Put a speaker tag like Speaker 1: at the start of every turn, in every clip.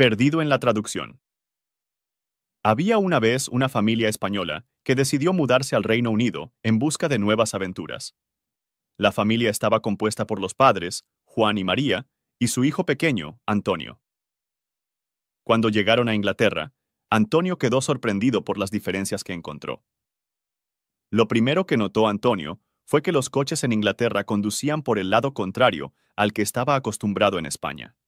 Speaker 1: Perdido en la traducción. Había una vez una familia española que decidió mudarse al Reino Unido en busca de nuevas aventuras. La familia estaba compuesta por los padres, Juan y María, y su hijo pequeño, Antonio. Cuando llegaron a Inglaterra, Antonio quedó sorprendido por las diferencias que encontró. Lo primero que notó Antonio fue que los coches en Inglaterra conducían por el lado contrario al que estaba acostumbrado en España.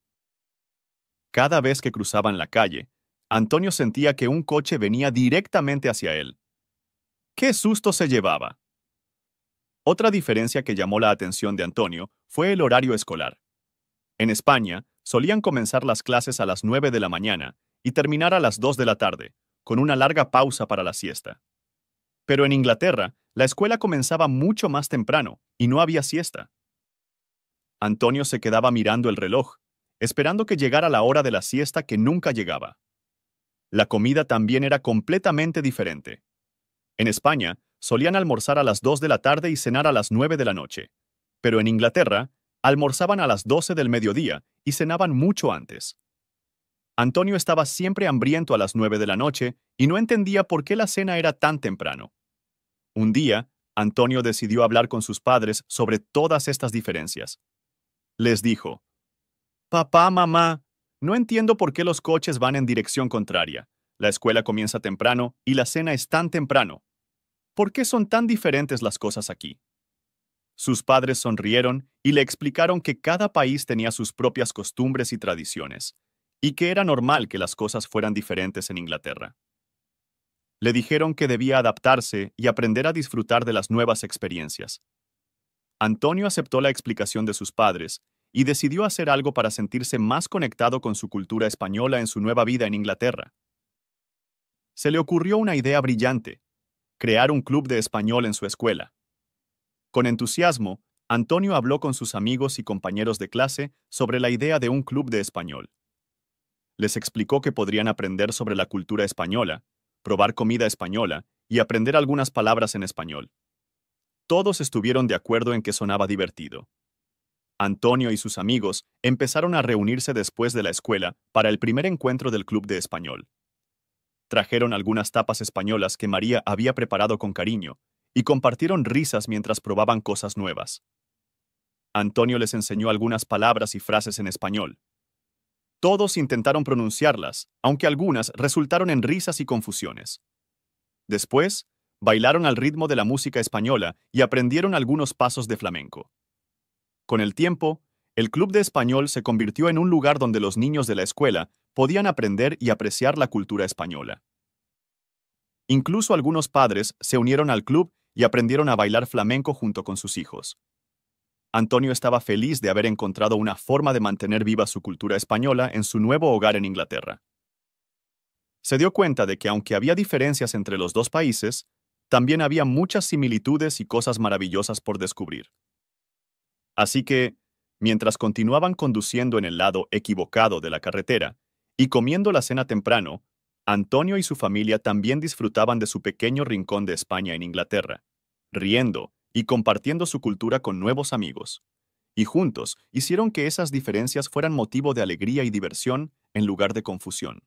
Speaker 1: Cada vez que cruzaban la calle, Antonio sentía que un coche venía directamente hacia él. ¡Qué susto se llevaba! Otra diferencia que llamó la atención de Antonio fue el horario escolar. En España, solían comenzar las clases a las nueve de la mañana y terminar a las 2 de la tarde, con una larga pausa para la siesta. Pero en Inglaterra, la escuela comenzaba mucho más temprano y no había siesta. Antonio se quedaba mirando el reloj, esperando que llegara la hora de la siesta que nunca llegaba. La comida también era completamente diferente. En España, solían almorzar a las 2 de la tarde y cenar a las 9 de la noche, pero en Inglaterra, almorzaban a las 12 del mediodía y cenaban mucho antes. Antonio estaba siempre hambriento a las 9 de la noche y no entendía por qué la cena era tan temprano. Un día, Antonio decidió hablar con sus padres sobre todas estas diferencias. Les dijo, Papá, mamá, no entiendo por qué los coches van en dirección contraria. La escuela comienza temprano y la cena es tan temprano. ¿Por qué son tan diferentes las cosas aquí? Sus padres sonrieron y le explicaron que cada país tenía sus propias costumbres y tradiciones, y que era normal que las cosas fueran diferentes en Inglaterra. Le dijeron que debía adaptarse y aprender a disfrutar de las nuevas experiencias. Antonio aceptó la explicación de sus padres y decidió hacer algo para sentirse más conectado con su cultura española en su nueva vida en Inglaterra. Se le ocurrió una idea brillante, crear un club de español en su escuela. Con entusiasmo, Antonio habló con sus amigos y compañeros de clase sobre la idea de un club de español. Les explicó que podrían aprender sobre la cultura española, probar comida española y aprender algunas palabras en español. Todos estuvieron de acuerdo en que sonaba divertido. Antonio y sus amigos empezaron a reunirse después de la escuela para el primer encuentro del club de español. Trajeron algunas tapas españolas que María había preparado con cariño y compartieron risas mientras probaban cosas nuevas. Antonio les enseñó algunas palabras y frases en español. Todos intentaron pronunciarlas, aunque algunas resultaron en risas y confusiones. Después, bailaron al ritmo de la música española y aprendieron algunos pasos de flamenco. Con el tiempo, el club de español se convirtió en un lugar donde los niños de la escuela podían aprender y apreciar la cultura española. Incluso algunos padres se unieron al club y aprendieron a bailar flamenco junto con sus hijos. Antonio estaba feliz de haber encontrado una forma de mantener viva su cultura española en su nuevo hogar en Inglaterra. Se dio cuenta de que aunque había diferencias entre los dos países, también había muchas similitudes y cosas maravillosas por descubrir. Así que, mientras continuaban conduciendo en el lado equivocado de la carretera y comiendo la cena temprano, Antonio y su familia también disfrutaban de su pequeño rincón de España en Inglaterra, riendo y compartiendo su cultura con nuevos amigos. Y juntos hicieron que esas diferencias fueran motivo de alegría y diversión en lugar de confusión.